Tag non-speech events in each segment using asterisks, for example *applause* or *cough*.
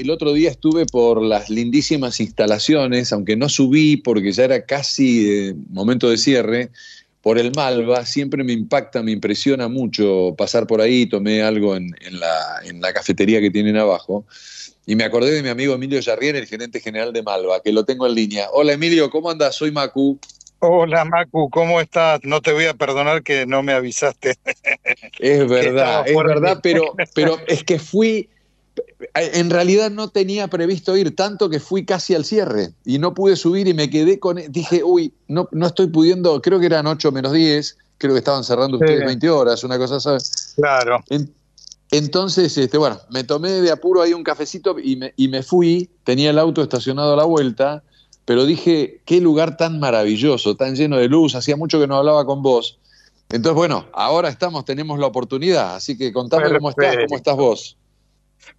el otro día estuve por las lindísimas instalaciones, aunque no subí porque ya era casi eh, momento de cierre, por el Malva, siempre me impacta, me impresiona mucho pasar por ahí, tomé algo en, la, cafetería que tienen abajo, y me acordé de mi amigo Emilio Yarrier, el gerente general de Malva, que lo tengo en línea. Hola Emilio, ¿cómo andas? Soy Macu. Hola Macu, ¿cómo estás? No te voy a perdonar que no me avisaste. Es *laughs* verdad, es verdad, *laughs* pero es que fui en realidad no tenía previsto ir, tanto que fui casi al cierre y no pude subir y me quedé con... Dije, uy, no, no estoy pudiendo, creo que eran 8 menos 10, creo que estaban cerrando ustedes 20 horas, una cosa, ¿sabes? Claro. entonces, este, bueno, me tomé de apuro ahí un cafecito y me, fui, tenía el auto estacionado a la vuelta, pero dije, qué lugar tan maravilloso, tan lleno de luz, hacía mucho que no hablaba con vos. Entonces, bueno, ahora estamos, tenemos la oportunidad, así que contame cómo estás, cómo estás vos.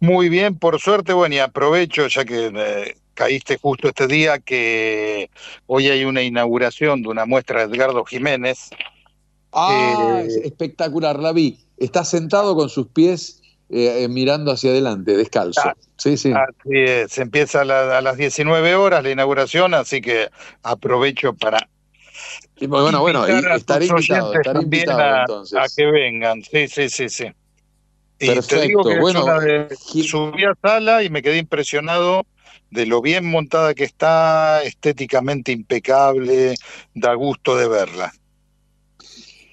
Muy bien, por suerte, bueno, y aprovecho ya que eh, caíste justo este día que hoy hay una inauguración de una muestra de Edgardo Jiménez. Ah, eh, espectacular, la vi. Está sentado con sus pies eh, mirando hacia adelante, descalzo. Ah, sí, sí. Así es. Se empieza a, las 19 horas la inauguración, así que aprovecho para. bueno, bueno, estaré invitado, a que vengan, sí, sí, sí, sí. Eh, te digo que bueno, subí a sala y me quedé impresionado de lo bien montada que está, estéticamente impecable, da gusto de verla.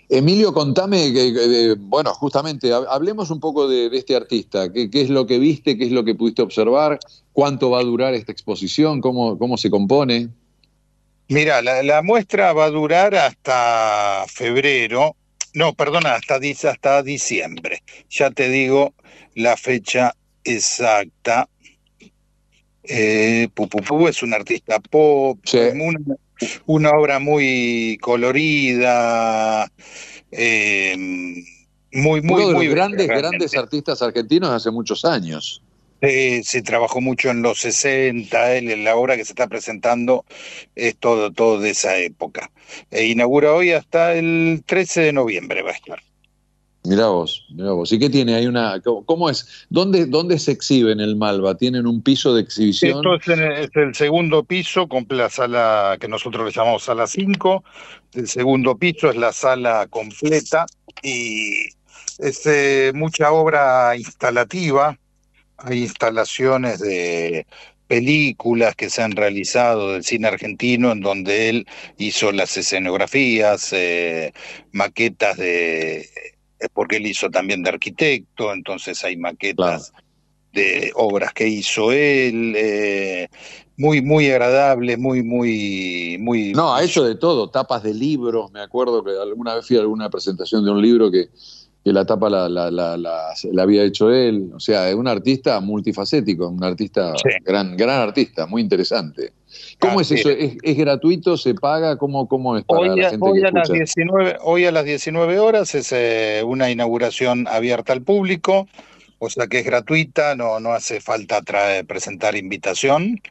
Emilio, contame, que, bueno, justamente, hablemos un poco de, este artista, ¿Qué, es lo que viste, qué es lo que pudiste observar, cuánto va a durar esta exposición, cómo, cómo se compone. Mira, la muestra va a durar hasta febrero, no, perdona, hasta, hasta diciembre. Ya te digo la fecha exacta. Eh, es un artista pop, una, obra muy colorida, eh, muy, muy, muy grandes, grandes artistas argentinos hace muchos años. Eh, se trabajó mucho en los 60, la obra que se está presentando es todo, todo de esa época. E inaugura hoy hasta el 13 de noviembre, va a estar. Mirá vos, mirá vos. ¿Y qué tiene? Hay una, ¿Cómo es? ¿Dónde, ¿Dónde se exhibe en el Malva? ¿Tienen un piso de exhibición? Esto es, el, segundo piso con la sala que nosotros le llamamos sala 5. El segundo piso es la sala completa y es eh, mucha obra instalativa, hay instalaciones de películas que se han realizado del cine argentino en donde él hizo las escenografías, eh, maquetas de, eh, porque él hizo también de arquitecto, entonces hay maquetas de obras que hizo él, eh, muy, muy agradable, muy, muy, muy... No, ha hecho de todo, tapas de libros, me acuerdo que alguna vez fui a alguna presentación de un libro que que la tapa la, la, había hecho él. O sea, es un artista multifacético, un artista, gran, gran artista, muy interesante. ¿Cómo es eso? ¿Es, gratuito? ¿Se paga? ¿Cómo, es para la gente hoy a Las 19, hoy a las 19 horas es eh, una inauguración abierta al público, o sea que es gratuita, no, no hace falta traer, presentar invitación.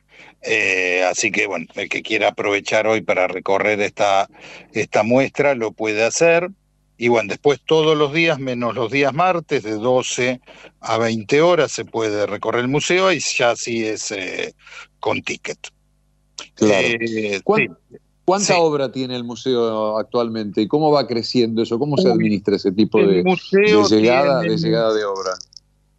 Eh, así que, bueno, el que quiera aprovechar hoy para recorrer esta, esta muestra lo puede hacer. Y bueno, después todos los días, menos los días martes, de 12 a 20 horas se puede recorrer el museo y ya sí es eh, con ticket. Eh, ¿Cuánta, obra tiene el museo actualmente y cómo va creciendo eso? ¿Cómo se administra ese tipo de, de, llegada, de llegada de obra?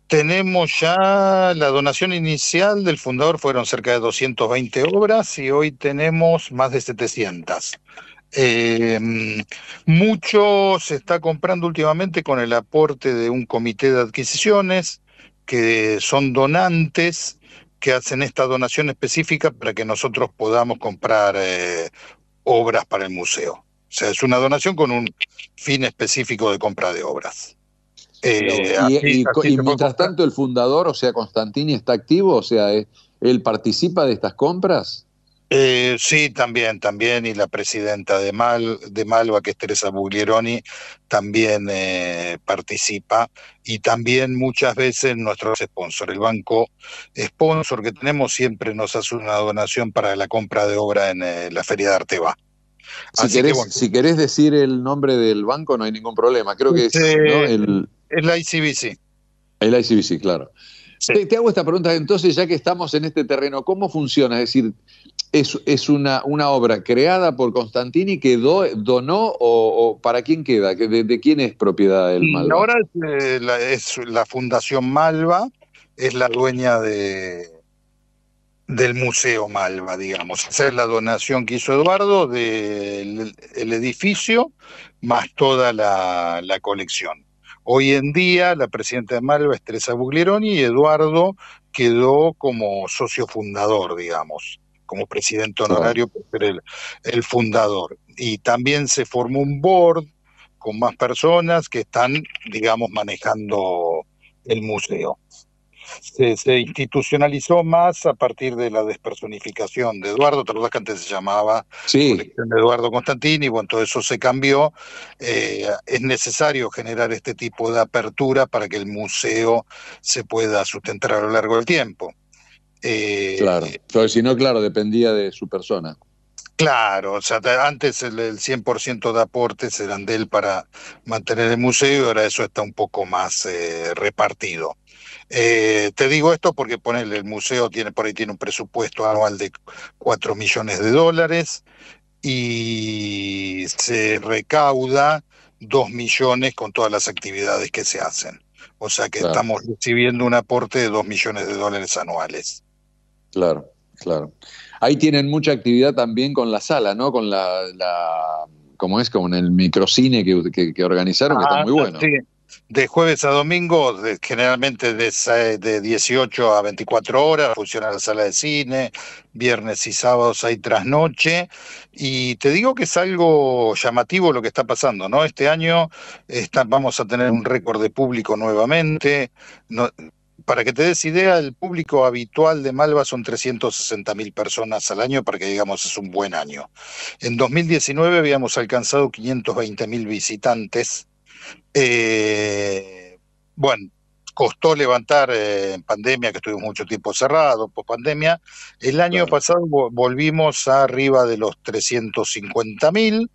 Tenemos ya la donación inicial del fundador, fueron cerca de 220 obras y hoy tenemos más de 700. Em, mucho se está comprando últimamente con el aporte de un comité de adquisiciones que son donantes que hacen esta donación específica para que nosotros podamos comprar eh, obras para el museo. O sea, es una donación con un fin específico de compra de obras. Eh, y mientras tanto el fundador, o sea, Constantini, está activo, o sea, eh, él participa de estas compras. Eh, sí, también, también, y la presidenta de, Mal, de Malva, que es Teresa Buglieroni, también eh, participa, y también muchas veces nuestros sponsor, el banco sponsor que tenemos siempre nos hace una donación para la compra de obra en eh, la Feria de Arteba. Si querés, si querés decir el nombre del banco, no hay ningún problema. Creo que es el, el ICBC. El ICBC, claro. Te, hago esta pregunta entonces, ya que estamos en este terreno, ¿cómo funciona? Es decir, ¿es, una, obra creada por Constantini que donó o, para quién queda? ¿De, quién es propiedad del Malva? Ahora eh, la, es la Fundación Malva, es la dueña de, del Museo Malva, digamos. Esa es la donación que hizo Eduardo del edificio, más toda la colección. Hoy en día la presidenta de Malva es Teresa Buglieroni y Eduardo quedó como socio fundador, digamos, como presidente honorario, por el, el fundador. Y también se formó un board con más personas que están, digamos, manejando el museo se, institucionalizó más a partir de la despersonificación de Eduardo, te que antes se llamaba colección de Eduardo Constantini, bueno, todo eso se cambió. Eh, es necesario generar este tipo de apertura para que el museo se pueda sustentar a lo largo del tiempo. Eh, claro, pero si no, claro, dependía de su persona. Claro, o sea, antes el, 100% de aportes eran de él para mantener el museo y ahora eso está un poco más eh, repartido. Eh, te digo esto porque el museo tiene por ahí tiene un presupuesto anual de 4 millones de dólares y se recauda 2 millones con todas las actividades que se hacen. O sea que estamos recibiendo un aporte de 2 millones de dólares anuales. Claro, claro. Ahí tienen mucha actividad también con la sala, ¿no? Con la, ¿cómo es? Con el microcine que, organizaron, que está ah, muy bueno de jueves a domingo, generalmente de, 18 a 24 horas, funciona la sala de cine, viernes y sábados hay trasnoche, y te digo que es algo llamativo lo que está pasando, ¿no? Este año vamos a tener un récord de público nuevamente, para que te des idea, el público habitual de Malva son 360.000 personas al año, para que digamos es un buen año. En 2019 habíamos alcanzado 520.000 visitantes eh, bueno, costó levantar eh, en pandemia, que estuvimos mucho tiempo cerrado post pandemia. El año pasado volvimos arriba de los 350 mil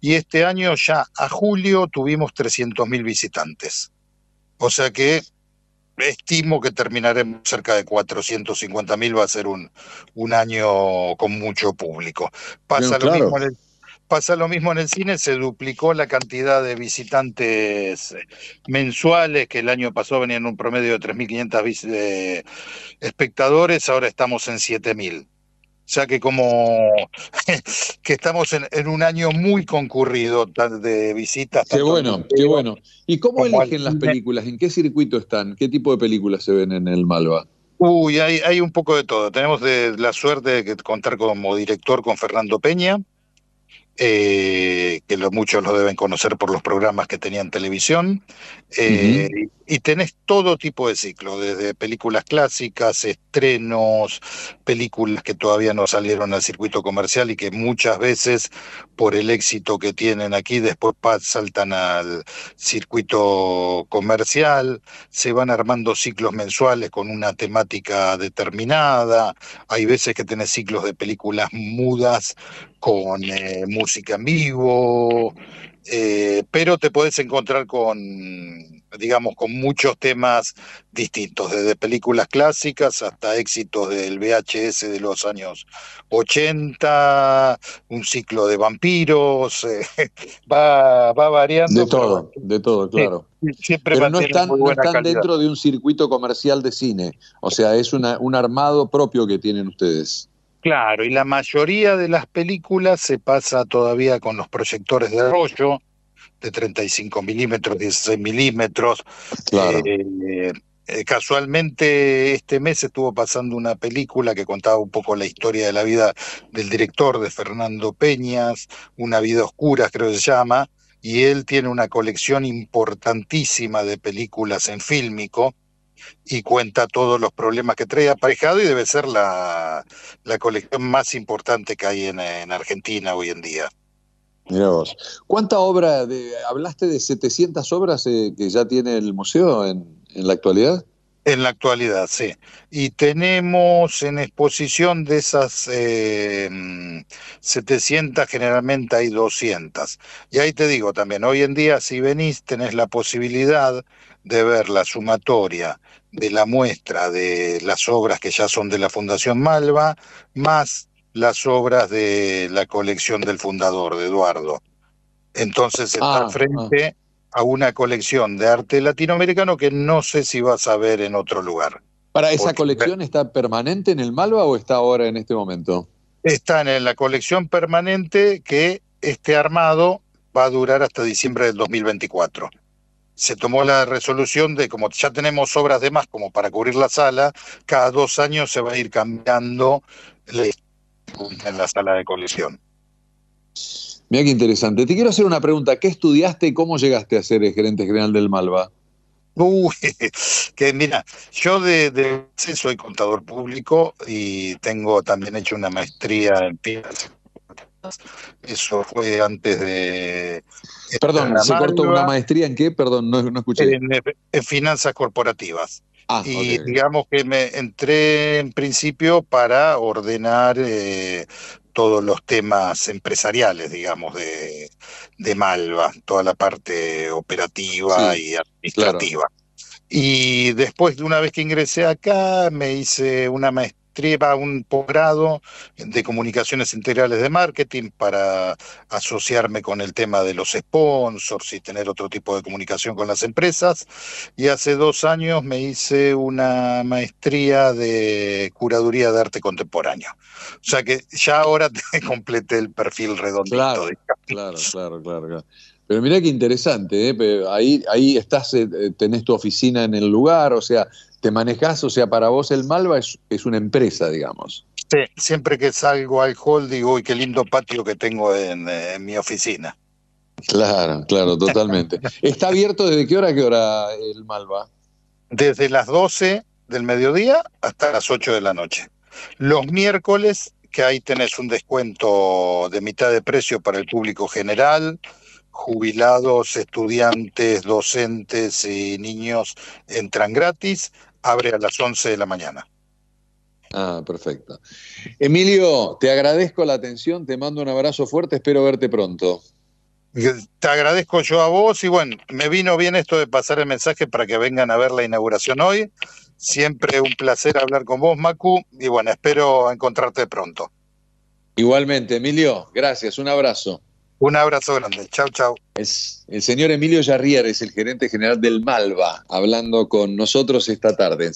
y este año ya a julio tuvimos 300 mil visitantes. O sea que estimo que terminaremos cerca de 450 mil, va a ser un, un año con mucho público. Pasa lo mismo en el pasa lo mismo en el cine, se duplicó la cantidad de visitantes mensuales, que el año pasado venían un promedio de 3.500 espectadores, ahora estamos en 7.000. O sea que como *laughs* que estamos en, un año muy concurrido de visitas. Qué bueno, qué bueno. ¿Y cómo eligen las películas? ¿En qué circuito están? ¿Qué tipo de películas se ven en el Malva? Uy, hay, hay un poco de todo. Tenemos la suerte de contar como director con Fernando Peña, eh, que muchos lo deben conocer por los programas que tenían televisión, eh, y tenés todo tipo de ciclos, desde películas clásicas, estrenos, películas que todavía no salieron al circuito comercial y que muchas veces por el éxito que tienen aquí después saltan al circuito comercial, se van armando ciclos mensuales con una temática determinada, hay veces que tenés ciclos de películas mudas con eh, música en vivo, eh, pero te puedes encontrar con, digamos, con muchos temas distintos, desde películas clásicas hasta éxitos del VHS de los años 80, un ciclo de vampiros, *laughs* eh, va, va, variando. De todo, de todo, claro. Siempre pero no están, dentro de un circuito comercial de cine, o sea, es un armado propio que tienen ustedes. Claro, y la mayoría de las películas se pasa todavía con los proyectores de rollo, de 35 milímetros, 16 milímetros. Eh, eh, casualmente este mes estuvo pasando una película que contaba un poco la historia de la vida del director de Fernando Peñas, Una vida oscura creo que se llama, y él tiene una colección importantísima de películas en fílmico y cuenta todos los problemas que trae aparejado y debe ser la, colección más importante que hay en, Argentina hoy en día. Mira vos. ¿Cuánta obra, de, hablaste de 700 obras eh, que ya tiene el museo en, en la actualidad? En la actualidad, sí. Y tenemos en exposición de esas 700, eh, generalmente hay 200. Y ahí te digo también, hoy en día si venís tenés la posibilidad de ver la sumatoria de la muestra de las obras que ya son de la Fundación Malva, más las obras de la colección del fundador, de Eduardo. Entonces, está ah, frente ah. a una colección de arte latinoamericano que no sé si vas a ver en otro lugar. ¿Para esa colección está permanente en el Malva o está ahora en este momento? Está en la colección permanente que este armado va a durar hasta diciembre del 2024 se tomó la resolución de, como ya tenemos obras de más como para cubrir la sala, cada dos años se va a ir cambiando la en la sala de colisión. Mira qué interesante. Te quiero hacer una pregunta. ¿Qué estudiaste y cómo llegaste a ser gerente general del Malva? Uy, *laughs* que mira, yo de, soy contador público y tengo también hecho una maestría en finanzas eso fue antes de... Eh, perdón, se cortó una maestría en qué, perdón, no, escuché. Eh, en, finanzas corporativas. Ah, y digamos que me entré en principio para ordenar eh, todos los temas empresariales, digamos, de, Malva, toda la parte operativa y administrativa. Y después, una vez que ingresé acá, me hice una maestría Trieba un posgrado de comunicaciones integrales de marketing para asociarme con el tema de los sponsors y tener otro tipo de comunicación con las empresas. Y hace dos años me hice una maestría de curaduría de arte contemporáneo. O sea que ya ahora *laughs* te completé el perfil redondito. Claro, claro, claro, claro, Pero mirá qué interesante, ¿eh? ahí, ahí estás, eh, eh, tenés tu oficina en el lugar, o sea, te manejás, o sea, para vos el Malva es, es una empresa, digamos. Sí, siempre que salgo al hall digo, uy, qué lindo patio que tengo en, eh, en mi oficina. Claro, claro, totalmente. *laughs* ¿Está abierto desde qué hora a qué hora el Malva? Desde las 12 del mediodía hasta las 8 de la noche. Los miércoles, que ahí tenés un descuento de mitad de precio para el público general, jubilados, estudiantes, docentes y niños entran gratis abre a las 11 de la mañana. Ah, perfecto. Emilio, te agradezco la atención, te mando un abrazo fuerte, espero verte pronto. Te agradezco yo a vos y bueno, me vino bien esto de pasar el mensaje para que vengan a ver la inauguración hoy. Siempre un placer hablar con vos, Macu, y bueno, espero encontrarte pronto. Igualmente, Emilio, gracias, un abrazo. Un abrazo grande. Chao, chao. Es el señor Emilio Yarriar, es el gerente general del Malva, hablando con nosotros esta tarde.